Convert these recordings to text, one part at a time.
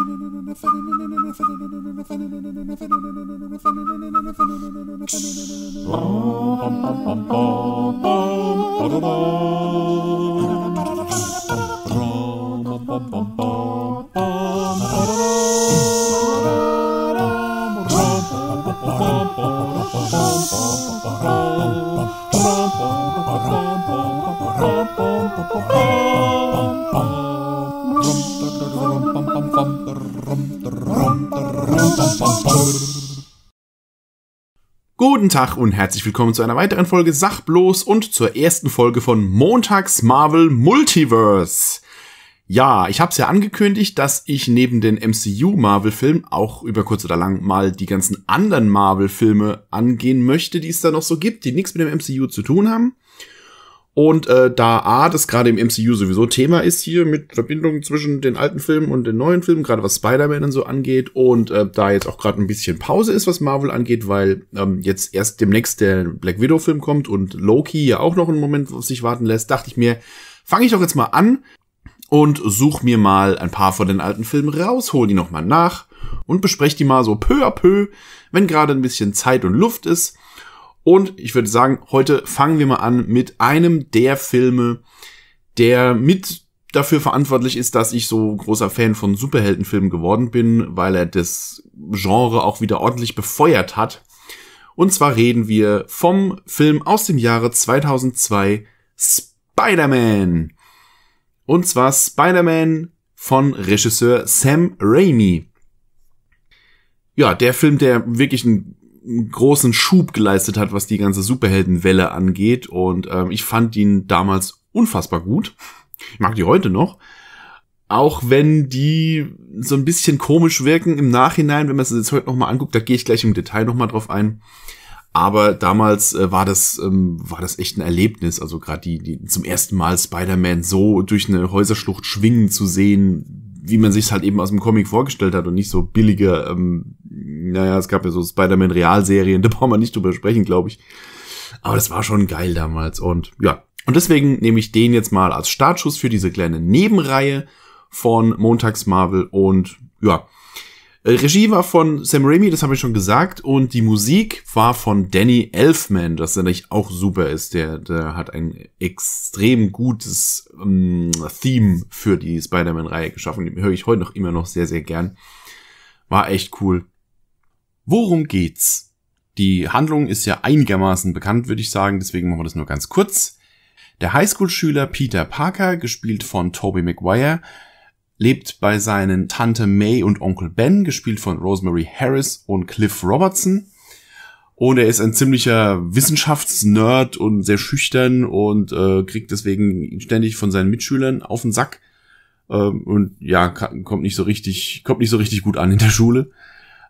Oh. Guten Tag und herzlich willkommen zu einer weiteren Folge Sachbloß und zur ersten Folge von Montags Marvel Multiverse. Ja, ich habe es ja angekündigt, dass ich neben den MCU-Marvel-Filmen auch über kurz oder lang mal die ganzen anderen Marvel-Filme angehen möchte, die es da noch so gibt, die nichts mit dem MCU zu tun haben. Und äh, da A, das gerade im MCU sowieso Thema ist hier mit Verbindungen zwischen den alten Filmen und den neuen Filmen, gerade was Spider-Man und so angeht, und äh, da jetzt auch gerade ein bisschen Pause ist, was Marvel angeht, weil ähm, jetzt erst demnächst der Black Widow-Film kommt und Loki ja auch noch einen Moment auf sich warten lässt, dachte ich mir, fange ich doch jetzt mal an und such mir mal ein paar von den alten Filmen raus, hol die nochmal nach und bespreche die mal so peu à peu, wenn gerade ein bisschen Zeit und Luft ist. Und ich würde sagen, heute fangen wir mal an mit einem der Filme, der mit dafür verantwortlich ist, dass ich so großer Fan von Superheldenfilmen geworden bin, weil er das Genre auch wieder ordentlich befeuert hat. Und zwar reden wir vom Film aus dem Jahre 2002 Spider-Man. Und zwar Spider-Man von Regisseur Sam Raimi. Ja, der Film, der wirklich ein einen großen Schub geleistet hat, was die ganze Superheldenwelle angeht. Und ähm, ich fand ihn damals unfassbar gut. Ich mag die heute noch. Auch wenn die so ein bisschen komisch wirken im Nachhinein, wenn man es jetzt heute nochmal anguckt, da gehe ich gleich im Detail nochmal drauf ein. Aber damals äh, war das ähm, war das echt ein Erlebnis. Also gerade die, die zum ersten Mal Spider-Man so durch eine Häuserschlucht schwingen zu sehen, wie man sich halt eben aus dem Comic vorgestellt hat und nicht so billige, ähm, naja, es gab ja so Spider-Man-Realserien, da brauchen wir nicht drüber sprechen, glaube ich. Aber das war schon geil damals und ja. Und deswegen nehme ich den jetzt mal als Startschuss für diese kleine Nebenreihe von Montags Marvel und ja, äh, Regie war von Sam Raimi, das habe ich schon gesagt, und die Musik war von Danny Elfman, das natürlich auch super ist. Der, der hat ein extrem gutes ähm, Theme für die Spider-Man-Reihe geschaffen. Höre ich heute noch immer noch sehr, sehr gern. War echt cool. Worum geht's? Die Handlung ist ja einigermaßen bekannt, würde ich sagen, deswegen machen wir das nur ganz kurz. Der Highschool-Schüler Peter Parker, gespielt von Tobey Maguire, lebt bei seinen Tante May und Onkel Ben, gespielt von Rosemary Harris und Cliff Robertson. Und er ist ein ziemlicher Wissenschaftsnerd und sehr schüchtern und äh, kriegt deswegen ständig von seinen Mitschülern auf den Sack. Ähm, und ja, kommt nicht so richtig, kommt nicht so richtig gut an in der Schule.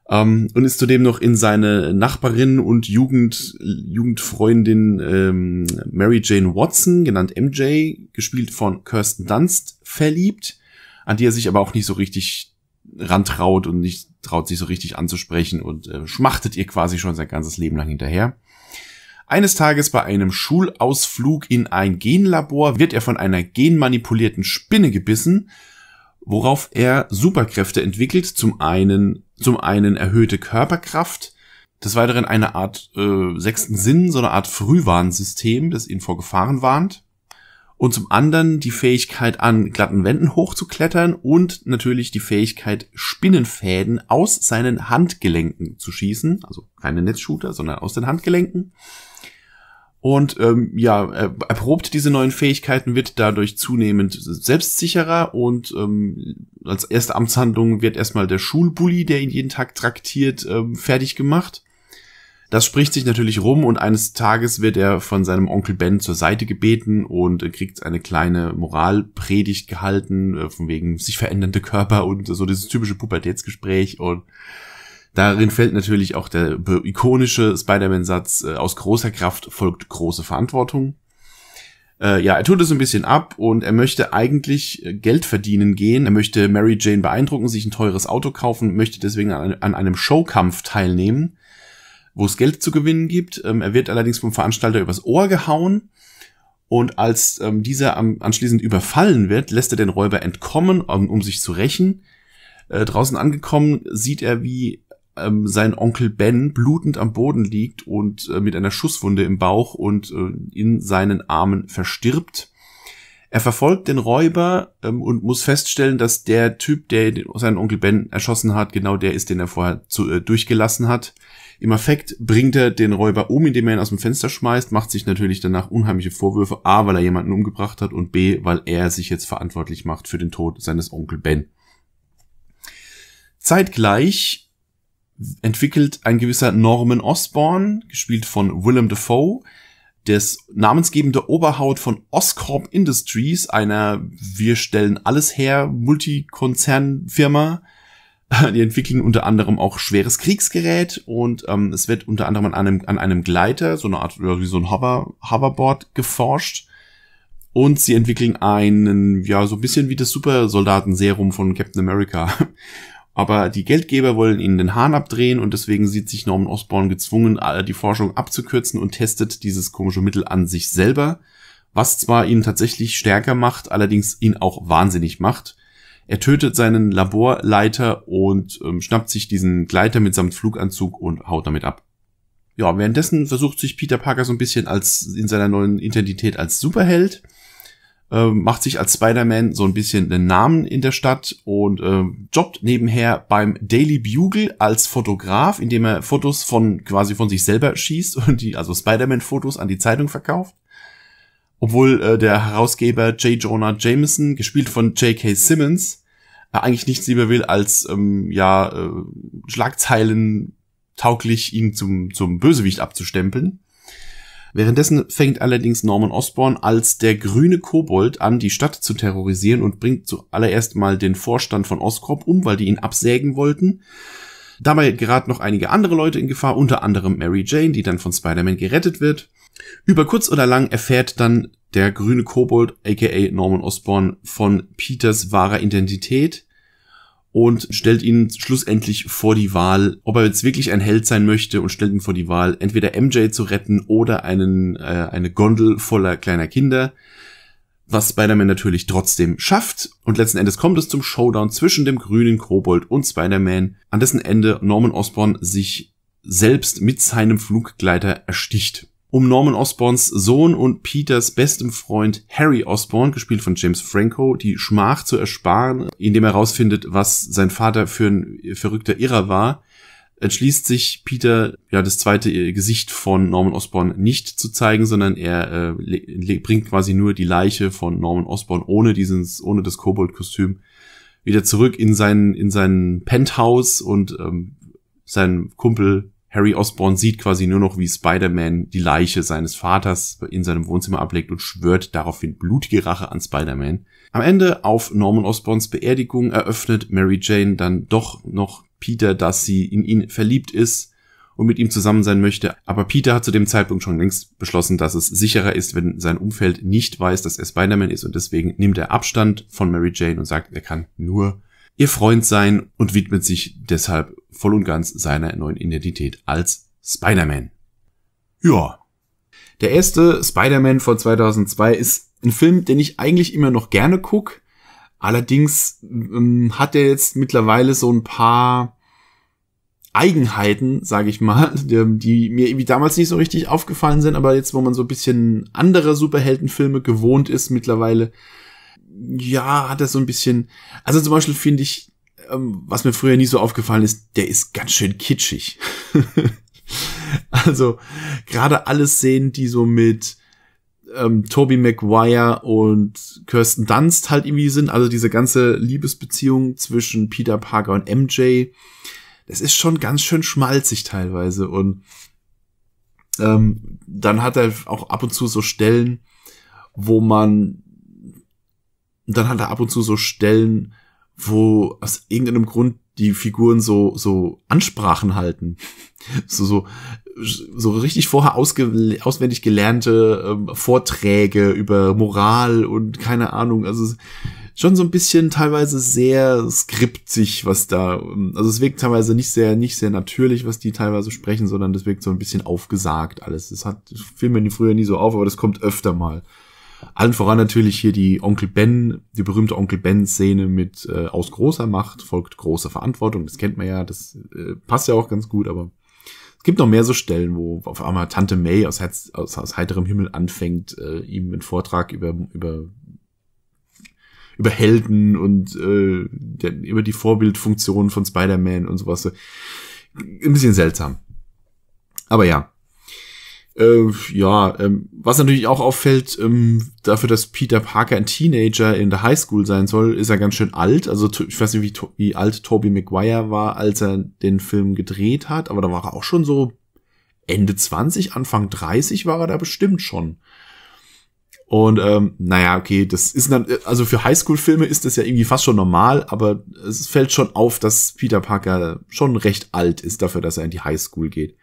Ähm, und ist zudem noch in seine Nachbarin und Jugend, Jugendfreundin ähm, Mary Jane Watson, genannt MJ, gespielt von Kirsten Dunst, verliebt an die er sich aber auch nicht so richtig rantraut und nicht traut sich so richtig anzusprechen und äh, schmachtet ihr quasi schon sein ganzes Leben lang hinterher. Eines Tages bei einem Schulausflug in ein Genlabor wird er von einer genmanipulierten Spinne gebissen, worauf er Superkräfte entwickelt. Zum einen, zum einen erhöhte Körperkraft, des Weiteren eine Art äh, sechsten Sinn, so eine Art Frühwarnsystem, das ihn vor Gefahren warnt und zum anderen die Fähigkeit an glatten Wänden hochzuklettern und natürlich die Fähigkeit Spinnenfäden aus seinen Handgelenken zu schießen, also keine Netzshooter, sondern aus den Handgelenken. Und ähm, ja, äh, erprobt diese neuen Fähigkeiten, wird dadurch zunehmend selbstsicherer und ähm, als erste Amtshandlung wird erstmal der Schulbully, der ihn jeden Tag traktiert, ähm, fertig gemacht. Das spricht sich natürlich rum und eines Tages wird er von seinem Onkel Ben zur Seite gebeten und kriegt eine kleine Moralpredigt gehalten, äh, von wegen sich verändernde Körper und so dieses typische Pubertätsgespräch und Darin fällt natürlich auch der ikonische Spider-Man-Satz, äh, aus großer Kraft folgt große Verantwortung. Äh, ja, er tut es ein bisschen ab und er möchte eigentlich Geld verdienen gehen. Er möchte Mary Jane beeindrucken, sich ein teures Auto kaufen, möchte deswegen an einem Showkampf teilnehmen wo es Geld zu gewinnen gibt. Ähm, er wird allerdings vom Veranstalter übers Ohr gehauen. Und als ähm, dieser anschließend überfallen wird, lässt er den Räuber entkommen, um, um sich zu rächen. Äh, draußen angekommen sieht er, wie ähm, sein Onkel Ben blutend am Boden liegt und äh, mit einer Schusswunde im Bauch und äh, in seinen Armen verstirbt. Er verfolgt den Räuber ähm, und muss feststellen, dass der Typ, der den, seinen Onkel Ben erschossen hat, genau der ist, den er vorher zu, äh, durchgelassen hat. Im Affekt bringt er den Räuber um, indem er ihn aus dem Fenster schmeißt, macht sich natürlich danach unheimliche Vorwürfe, a, weil er jemanden umgebracht hat und b, weil er sich jetzt verantwortlich macht für den Tod seines Onkel Ben. Zeitgleich entwickelt ein gewisser Norman Osborn, gespielt von Willem Dafoe, das namensgebende Oberhaut von Oscorp Industries, einer wir stellen alles her Multikonzernfirma, Die entwickeln unter anderem auch schweres Kriegsgerät und ähm, es wird unter anderem an einem, an einem Gleiter, so eine Art, wie so ein Hover, Hoverboard geforscht. Und sie entwickeln einen, ja, so ein bisschen wie das Supersoldatenserum von Captain America. Aber die Geldgeber wollen ihnen den Hahn abdrehen und deswegen sieht sich Norman Osborn gezwungen, äh, die Forschung abzukürzen und testet dieses komische Mittel an sich selber. Was zwar ihn tatsächlich stärker macht, allerdings ihn auch wahnsinnig macht. Er tötet seinen Laborleiter und ähm, schnappt sich diesen Gleiter mitsamt Fluganzug und haut damit ab. Ja, währenddessen versucht sich Peter Parker so ein bisschen als in seiner neuen Identität als Superheld, äh, macht sich als Spider-Man so ein bisschen einen Namen in der Stadt und äh, jobbt nebenher beim Daily Bugle als Fotograf, indem er Fotos von quasi von sich selber schießt und die also Spider-Man Fotos an die Zeitung verkauft obwohl äh, der Herausgeber J. Jonah Jameson, gespielt von J.K. Simmons, äh, eigentlich nichts lieber will, als ähm, ja äh, Schlagzeilen tauglich ihn zum, zum Bösewicht abzustempeln. Währenddessen fängt allerdings Norman Osborn als der grüne Kobold an, die Stadt zu terrorisieren und bringt zuallererst mal den Vorstand von Oscorp um, weil die ihn absägen wollten. Dabei geraten noch einige andere Leute in Gefahr, unter anderem Mary Jane, die dann von Spider-Man gerettet wird. Über kurz oder lang erfährt dann der grüne Kobold, aka Norman Osborn, von Peters wahrer Identität und stellt ihn schlussendlich vor die Wahl, ob er jetzt wirklich ein Held sein möchte und stellt ihn vor die Wahl, entweder MJ zu retten oder einen, äh, eine Gondel voller kleiner Kinder was Spider-Man natürlich trotzdem schafft. Und letzten Endes kommt es zum Showdown zwischen dem grünen Kobold und Spider-Man, an dessen Ende Norman Osborn sich selbst mit seinem Fluggleiter ersticht. Um Norman Osborns Sohn und Peters bestem Freund Harry Osborn, gespielt von James Franco, die Schmach zu ersparen, indem er herausfindet, was sein Vater für ein verrückter Irrer war, entschließt sich Peter, ja, das zweite äh, Gesicht von Norman Osborn nicht zu zeigen, sondern er äh, bringt quasi nur die Leiche von Norman Osborn ohne dieses, ohne das Kobold-Kostüm wieder zurück in sein, in sein Penthouse und ähm, sein Kumpel Harry Osborn sieht quasi nur noch, wie Spider-Man die Leiche seines Vaters in seinem Wohnzimmer ablegt und schwört daraufhin blutige Rache an Spider-Man. Am Ende auf Norman Osborns Beerdigung eröffnet Mary Jane dann doch noch Peter, dass sie in ihn verliebt ist und mit ihm zusammen sein möchte. Aber Peter hat zu dem Zeitpunkt schon längst beschlossen, dass es sicherer ist, wenn sein Umfeld nicht weiß, dass er Spider-Man ist und deswegen nimmt er Abstand von Mary Jane und sagt, er kann nur ihr Freund sein und widmet sich deshalb voll und ganz seiner neuen Identität als Spider-Man. Ja. Der erste Spider-Man von 2002 ist ein Film, den ich eigentlich immer noch gerne gucke, Allerdings ähm, hat er jetzt mittlerweile so ein paar Eigenheiten, sage ich mal, die, die, mir irgendwie damals nicht so richtig aufgefallen sind, aber jetzt, wo man so ein bisschen andere Superheldenfilme gewohnt ist mittlerweile, ja, hat er so ein bisschen. Also zum Beispiel finde ich, ähm, was mir früher nie so aufgefallen ist, der ist ganz schön kitschig. also gerade alles Szenen, die so mit ähm, Toby Maguire und Kirsten Dunst halt irgendwie sind. Also diese ganze Liebesbeziehung zwischen Peter Parker und MJ. Das ist schon ganz schön schmalzig teilweise. Und ähm, dann hat er auch ab und zu so Stellen, wo man. Dann hat er ab und zu so Stellen, wo aus irgendeinem Grund die Figuren so, so Ansprachen halten. So, so, so richtig vorher ausge auswendig gelernte ähm, Vorträge über Moral und keine Ahnung. Also schon so ein bisschen teilweise sehr skriptig, was da, ähm, also es wirkt teilweise nicht sehr, nicht sehr natürlich, was die teilweise sprechen, sondern das wirkt so ein bisschen aufgesagt alles. Das hat, fiel mir früher nie so auf, aber das kommt öfter mal. Allen voran natürlich hier die Onkel Ben, die berühmte Onkel Ben-Szene mit äh, aus großer Macht folgt große Verantwortung. Das kennt man ja, das äh, passt ja auch ganz gut, aber es gibt noch mehr so Stellen, wo auf einmal Tante May aus, Herz, aus, aus heiterem Himmel anfängt, äh, ihm einen Vortrag über, über, über Helden und äh, der, über die Vorbildfunktion von Spider-Man und sowas. Ein bisschen seltsam. Aber ja, äh, ja, ähm, was natürlich auch auffällt, ähm, dafür, dass Peter Parker ein Teenager in der Highschool sein soll, ist er ganz schön alt. Also ich weiß nicht, wie, wie alt Tobey Maguire war, als er den Film gedreht hat, aber da war er auch schon so Ende 20, Anfang 30 war er da bestimmt schon. Und ähm, naja, okay, das ist dann, also für Highschool-Filme ist das ja irgendwie fast schon normal, aber es fällt schon auf, dass Peter Parker schon recht alt ist dafür, dass er in die Highschool geht.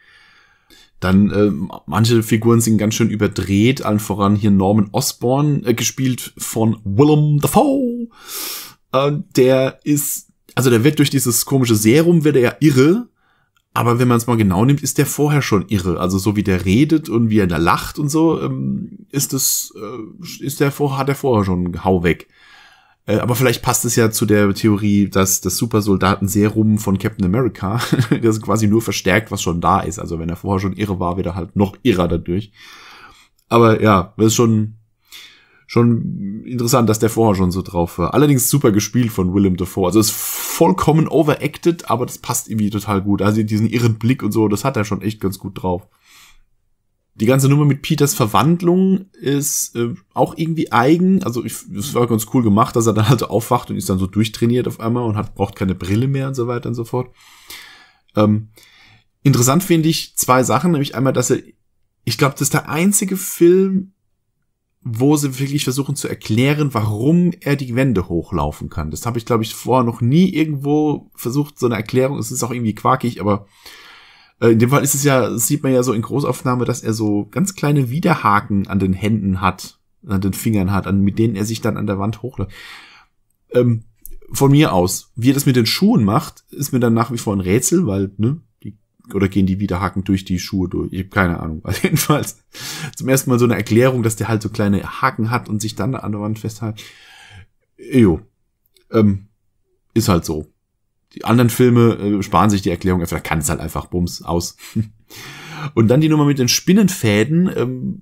Dann äh, manche Figuren sind ganz schön überdreht, allen voran hier Norman Osborn, äh, gespielt von Willem Dafoe. Äh, der ist, also der wird durch dieses komische Serum, wird er ja irre. Aber wenn man es mal genau nimmt, ist der vorher schon irre. Also so wie der redet und wie er da lacht und so, ähm, ist das, äh, ist der vor, hat er vorher schon einen Hau weg. Äh, aber vielleicht passt es ja zu der Theorie, dass das Supersoldaten-Serum von Captain America das quasi nur verstärkt, was schon da ist. Also wenn er vorher schon irre war, wird er halt noch irrer dadurch. Aber ja, das ist schon, schon interessant, dass der vorher schon so drauf war. Allerdings super gespielt von Willem Dafoe. Also ist vollkommen overacted, aber das passt irgendwie total gut. Also diesen irren Blick und so, das hat er schon echt ganz gut drauf. Die ganze Nummer mit Peters Verwandlung ist äh, auch irgendwie eigen. Also es war ganz cool gemacht, dass er dann halt aufwacht und ist dann so durchtrainiert auf einmal und hat, braucht keine Brille mehr und so weiter und so fort. Ähm, interessant finde ich zwei Sachen, nämlich einmal, dass er, ich glaube, das ist der einzige Film, wo sie wirklich versuchen zu erklären, warum er die Wände hochlaufen kann. Das habe ich, glaube ich, vorher noch nie irgendwo versucht, so eine Erklärung. Es ist auch irgendwie quakig, aber äh, in dem Fall ist es ja, sieht man ja so in Großaufnahme, dass er so ganz kleine Widerhaken an den Händen hat, an den Fingern hat, an, mit denen er sich dann an der Wand hochläuft. Ähm, von mir aus, wie er das mit den Schuhen macht, ist mir dann nach wie vor ein Rätsel, weil, ne, die, oder gehen die Widerhaken durch die Schuhe durch? Ich habe keine Ahnung. Also jedenfalls zum ersten Mal so eine Erklärung, dass der halt so kleine Haken hat und sich dann an der Wand festhält. Jo. Ähm, ist halt so. Die anderen Filme äh, sparen sich die Erklärung, da kann es halt einfach bums aus. Und dann die Nummer mit den Spinnenfäden. Ähm,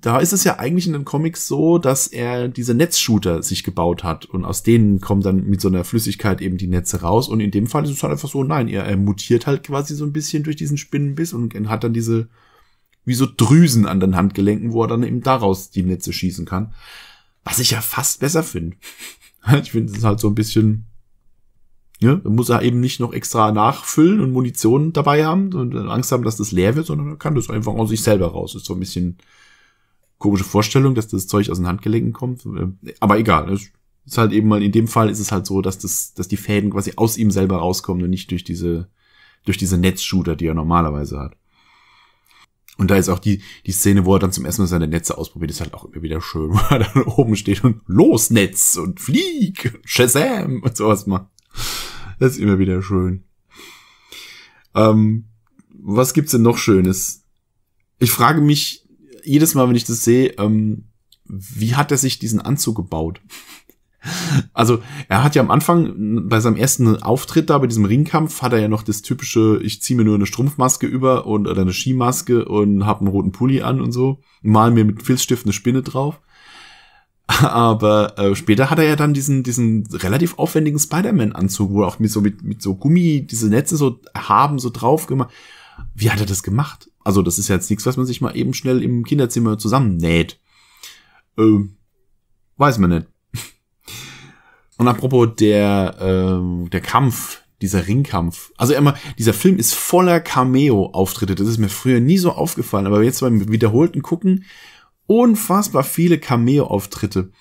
da ist es ja eigentlich in den Comics so, dass er diese Netzshooter sich gebaut hat und aus denen kommen dann mit so einer Flüssigkeit eben die Netze raus und in dem Fall ist es halt einfach so, nein, er, er mutiert halt quasi so ein bisschen durch diesen Spinnenbiss und hat dann diese wie so Drüsen an den Handgelenken, wo er dann eben daraus die Netze schießen kann. Was ich ja fast besser finde. ich finde es halt so ein bisschen ja, ne? Dann muss er eben nicht noch extra nachfüllen und Munition dabei haben und Angst haben, dass das leer wird, sondern er kann das einfach aus sich selber raus. Ist so ein bisschen komische Vorstellung, dass das Zeug aus den Handgelenken kommt. Äh, aber egal. Ist halt eben mal, in dem Fall ist es halt so, dass das, dass die Fäden quasi aus ihm selber rauskommen und nicht durch diese, durch diese Netzshooter, die er normalerweise hat. Und da ist auch die, die Szene, wo er dann zum ersten Mal seine Netze ausprobiert, ist halt auch immer wieder schön, wo er dann oben steht und los Netz und flieg, Shazam und sowas macht. Das ist immer wieder schön. Ähm, was gibt's denn noch Schönes? Ich frage mich jedes Mal, wenn ich das sehe, ähm, wie hat er sich diesen Anzug gebaut? Also, er hat ja am Anfang bei seinem ersten Auftritt da bei diesem Ringkampf hat er ja noch das typische, ich ziehe mir nur eine Strumpfmaske über und oder eine Skimaske und habe einen roten Pulli an und so, mal mir mit Filzstift eine Spinne drauf. Aber äh, später hat er ja dann diesen, diesen relativ aufwendigen Spider-Man-Anzug, wo er auch mit so, mit, mit so Gummi, diese Netze so haben, so drauf gemacht. Wie hat er das gemacht? Also, das ist ja jetzt nichts, was man sich mal eben schnell im Kinderzimmer zusammennäht. Äh, weiß man nicht. Und apropos der, äh, der Kampf, dieser Ringkampf. Also immer, dieser Film ist voller Cameo-Auftritte. Das ist mir früher nie so aufgefallen, aber jetzt beim wiederholten Gucken unfassbar viele Cameo-Auftritte.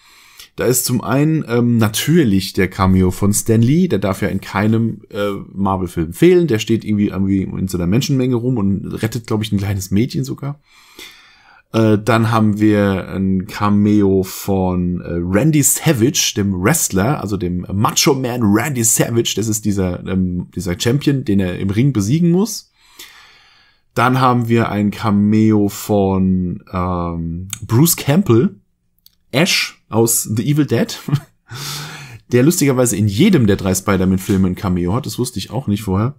Da ist zum einen ähm, natürlich der Cameo von Stan Lee, der darf ja in keinem äh, Marvel-Film fehlen. Der steht irgendwie, irgendwie in so einer Menschenmenge rum und rettet, glaube ich, ein kleines Mädchen sogar. Äh, dann haben wir ein Cameo von äh, Randy Savage, dem Wrestler, also dem Macho Man Randy Savage. Das ist dieser, ähm, dieser Champion, den er im Ring besiegen muss. Dann haben wir ein Cameo von ähm, Bruce Campbell, Ash aus The Evil Dead, der lustigerweise in jedem der drei Spider-Man-Filme ein Cameo hat. Das wusste ich auch nicht vorher.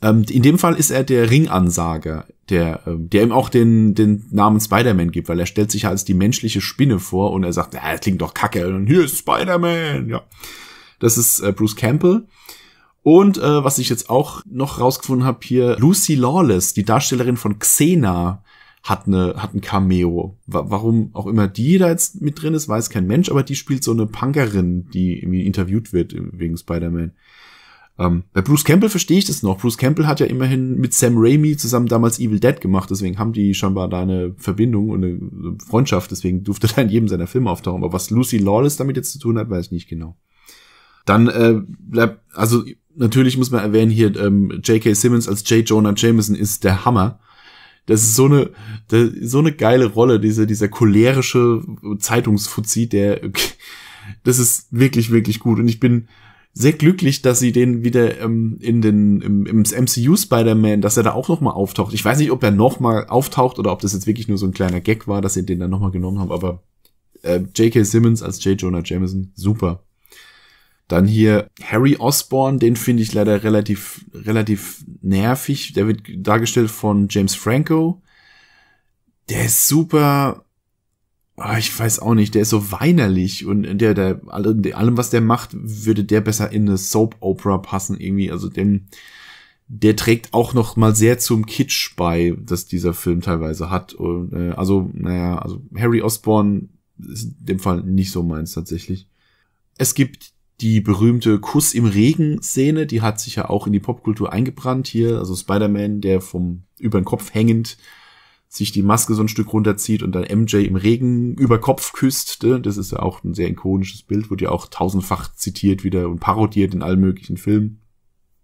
Ähm, in dem Fall ist er der Ringansager, der, ähm, der ihm auch den, den Namen Spider-Man gibt, weil er stellt sich ja als die menschliche Spinne vor und er sagt, ja, das klingt doch kacke und hier ist Spider-Man. Ja. Das ist äh, Bruce Campbell. Und äh, was ich jetzt auch noch rausgefunden habe hier, Lucy Lawless, die Darstellerin von Xena, hat eine hat ein Cameo. Warum auch immer die da jetzt mit drin ist, weiß kein Mensch, aber die spielt so eine Punkerin, die irgendwie interviewt wird wegen Spider-Man. Ähm, bei Bruce Campbell verstehe ich das noch. Bruce Campbell hat ja immerhin mit Sam Raimi zusammen damals Evil Dead gemacht, deswegen haben die scheinbar da eine Verbindung und eine Freundschaft, deswegen durfte da in jedem seiner Filme auftauchen. Aber was Lucy Lawless damit jetzt zu tun hat, weiß ich nicht genau. Dann äh, bleibt, also natürlich muss man erwähnen hier, ähm, J.K. Simmons als J. Jonah Jameson ist der Hammer. Das ist so eine, das, so eine geile Rolle, diese, dieser cholerische Zeitungsfuzzi, der, das ist wirklich, wirklich gut. Und ich bin sehr glücklich, dass sie den wieder ähm, in den, im, im MCU Spider-Man, dass er da auch nochmal auftaucht. Ich weiß nicht, ob er nochmal auftaucht oder ob das jetzt wirklich nur so ein kleiner Gag war, dass sie den dann nochmal genommen haben, aber äh, J.K. Simmons als J. Jonah Jameson, super. Dann hier Harry Osborne, den finde ich leider relativ, relativ nervig. Der wird dargestellt von James Franco. Der ist super, oh, ich weiß auch nicht, der ist so weinerlich und der, der, allem, was der macht, würde der besser in eine Soap-Opera passen irgendwie. Also den, der trägt auch noch mal sehr zum Kitsch bei, dass dieser Film teilweise hat. Und, äh, also, naja, also Harry Osborne ist in dem Fall nicht so meins tatsächlich. Es gibt die berühmte Kuss im Regen-Szene, die hat sich ja auch in die Popkultur eingebrannt hier. Also Spider-Man, der vom über den Kopf hängend sich die Maske so ein Stück runterzieht und dann MJ im Regen über Kopf küsst. Ne? Das ist ja auch ein sehr ikonisches Bild, wurde ja auch tausendfach zitiert wieder und parodiert in allen möglichen Filmen.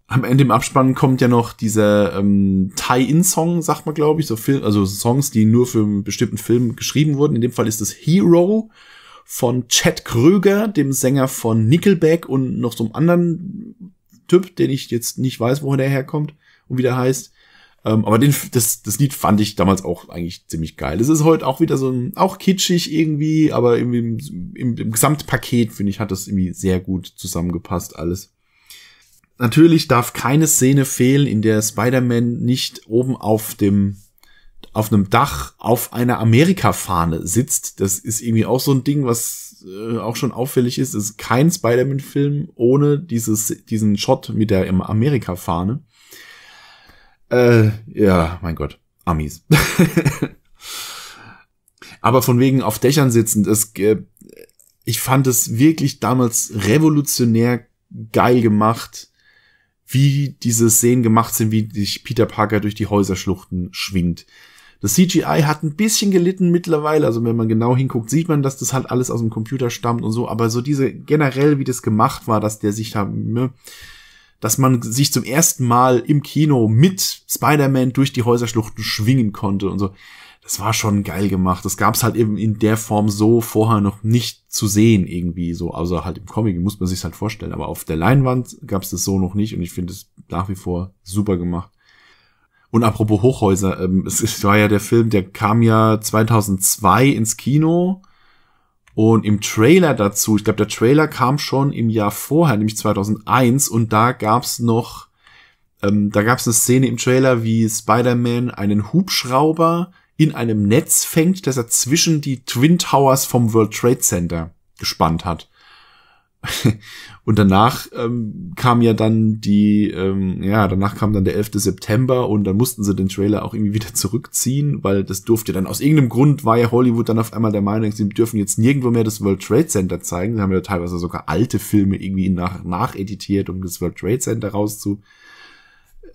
Am Ende im Abspann kommt ja noch dieser ähm, Tie-In-Song, sagt man, glaube ich, so Film, also Songs, die nur für einen bestimmten Film geschrieben wurden. In dem Fall ist es Hero von Chad Kröger, dem Sänger von Nickelback und noch so einem anderen Typ, den ich jetzt nicht weiß, woher der herkommt und wie der heißt. Ähm, aber den, das, das Lied fand ich damals auch eigentlich ziemlich geil. Das ist heute auch wieder so ein, auch kitschig irgendwie, aber im, im, im Gesamtpaket, finde ich, hat das irgendwie sehr gut zusammengepasst alles. Natürlich darf keine Szene fehlen, in der Spider-Man nicht oben auf dem auf einem Dach auf einer Amerika-Fahne sitzt. Das ist irgendwie auch so ein Ding, was äh, auch schon auffällig ist. Es ist kein Spider-Man-Film ohne dieses, diesen Shot mit der Amerika-Fahne. Äh, ja, mein Gott, Amis. Aber von wegen auf Dächern sitzend, das, äh, ich fand es wirklich damals revolutionär geil gemacht wie diese Szenen gemacht sind, wie sich Peter Parker durch die Häuserschluchten schwingt. Das CGI hat ein bisschen gelitten mittlerweile, also wenn man genau hinguckt, sieht man, dass das halt alles aus dem Computer stammt und so, aber so diese generell, wie das gemacht war, dass der sich da, ne, dass man sich zum ersten Mal im Kino mit Spider-Man durch die Häuserschluchten schwingen konnte und so das war schon geil gemacht. Das gab es halt eben in der Form so vorher noch nicht zu sehen irgendwie so. Also halt im Comic muss man sich halt vorstellen. Aber auf der Leinwand gab es das so noch nicht und ich finde es nach wie vor super gemacht. Und apropos Hochhäuser, ähm, es, war ja der Film, der kam ja 2002 ins Kino und im Trailer dazu, ich glaube der Trailer kam schon im Jahr vorher, nämlich 2001 und da gab es noch ähm, da gab es eine Szene im Trailer, wie Spider-Man einen Hubschrauber in einem Netz fängt, das er zwischen die Twin Towers vom World Trade Center gespannt hat. und danach ähm, kam ja dann die, ähm, ja, danach kam dann der 11. September und dann mussten sie den Trailer auch irgendwie wieder zurückziehen, weil das durfte dann, aus irgendeinem Grund war ja Hollywood dann auf einmal der Meinung, sie dürfen jetzt nirgendwo mehr das World Trade Center zeigen. Sie haben ja teilweise sogar alte Filme irgendwie nach, nacheditiert, um das World Trade Center rauszu,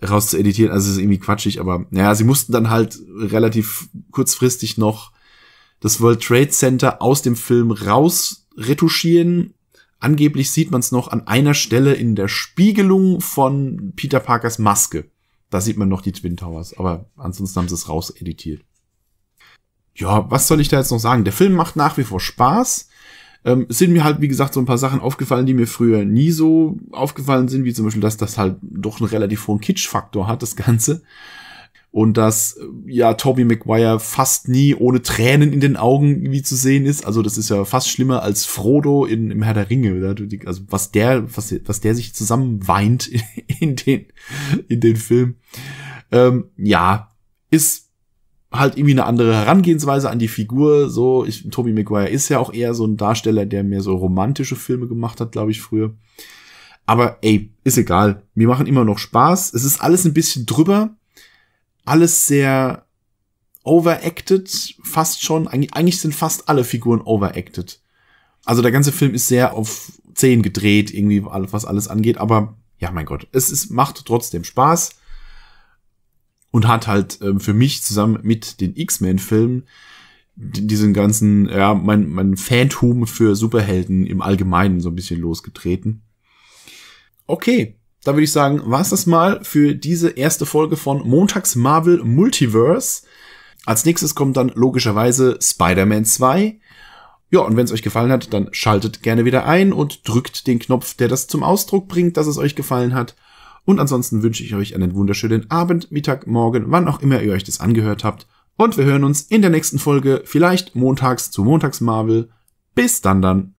raus zu editieren. Also ist irgendwie quatschig, aber naja, sie mussten dann halt relativ kurzfristig noch das World Trade Center aus dem Film raus retuschieren. Angeblich sieht man es noch an einer Stelle in der Spiegelung von Peter Parkers Maske. Da sieht man noch die Twin Towers, aber ansonsten haben sie es raus editiert. Ja, was soll ich da jetzt noch sagen? Der Film macht nach wie vor Spaß. Ähm, es sind mir halt, wie gesagt, so ein paar Sachen aufgefallen, die mir früher nie so aufgefallen sind, wie zum Beispiel, dass das halt doch einen relativ hohen Kitsch-Faktor hat, das Ganze. Und dass, äh, ja, Toby Maguire fast nie ohne Tränen in den Augen wie zu sehen ist. Also, das ist ja fast schlimmer als Frodo in, im Herr der Ringe, oder? Also, was der, was, was der sich zusammen weint in, in den, in den Film. Ähm, ja, ist halt irgendwie eine andere Herangehensweise an die Figur. So, ich, Toby Maguire ist ja auch eher so ein Darsteller, der mehr so romantische Filme gemacht hat, glaube ich, früher. Aber ey, ist egal. Wir machen immer noch Spaß. Es ist alles ein bisschen drüber. Alles sehr overacted, fast schon. Eigentlich sind fast alle Figuren overacted. Also der ganze Film ist sehr auf 10 gedreht, irgendwie, was alles angeht. Aber ja, mein Gott, es ist, macht trotzdem Spaß und hat halt ähm, für mich zusammen mit den X-Men-Filmen diesen ganzen, ja, mein, mein Phantom für Superhelden im Allgemeinen so ein bisschen losgetreten. Okay, da würde ich sagen, war's das mal für diese erste Folge von Montags Marvel Multiverse. Als nächstes kommt dann logischerweise Spider-Man 2. Ja, und wenn es euch gefallen hat, dann schaltet gerne wieder ein und drückt den Knopf, der das zum Ausdruck bringt, dass es euch gefallen hat. Und ansonsten wünsche ich euch einen wunderschönen Abend, Mittag, Morgen, wann auch immer ihr euch das angehört habt. Und wir hören uns in der nächsten Folge, vielleicht montags zu Montags Marvel. Bis dann dann.